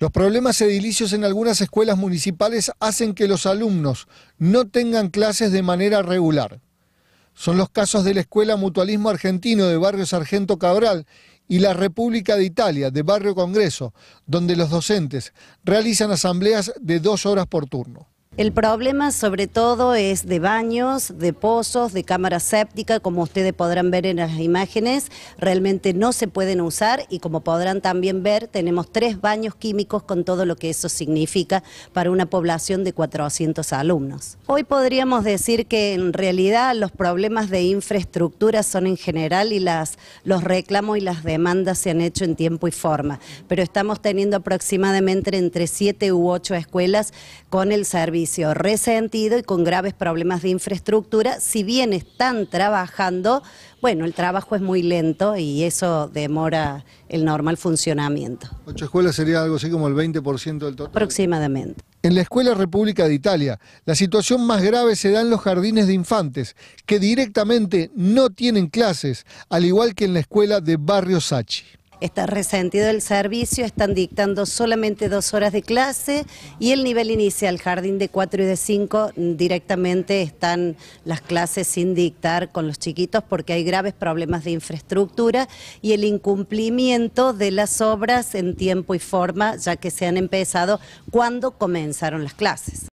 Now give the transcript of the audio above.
Los problemas edilicios en algunas escuelas municipales hacen que los alumnos no tengan clases de manera regular. Son los casos de la Escuela Mutualismo Argentino de Barrio Sargento Cabral y la República de Italia de Barrio Congreso, donde los docentes realizan asambleas de dos horas por turno. El problema sobre todo es de baños, de pozos, de cámara séptica, como ustedes podrán ver en las imágenes, realmente no se pueden usar y como podrán también ver, tenemos tres baños químicos con todo lo que eso significa para una población de 400 alumnos. Hoy podríamos decir que en realidad los problemas de infraestructura son en general y los reclamos y las demandas se han hecho en tiempo y forma, pero estamos teniendo aproximadamente entre siete u ocho escuelas con el servicio resentido y con graves problemas de infraestructura. Si bien están trabajando, bueno, el trabajo es muy lento y eso demora el normal funcionamiento. Ocho escuelas sería algo así como el 20% del total. Aproximadamente. En la Escuela República de Italia, la situación más grave se da en los jardines de infantes, que directamente no tienen clases, al igual que en la escuela de Barrio Sachi. Está resentido el servicio, están dictando solamente dos horas de clase y el nivel inicial, jardín de 4 y de 5, directamente están las clases sin dictar con los chiquitos porque hay graves problemas de infraestructura y el incumplimiento de las obras en tiempo y forma, ya que se han empezado cuando comenzaron las clases.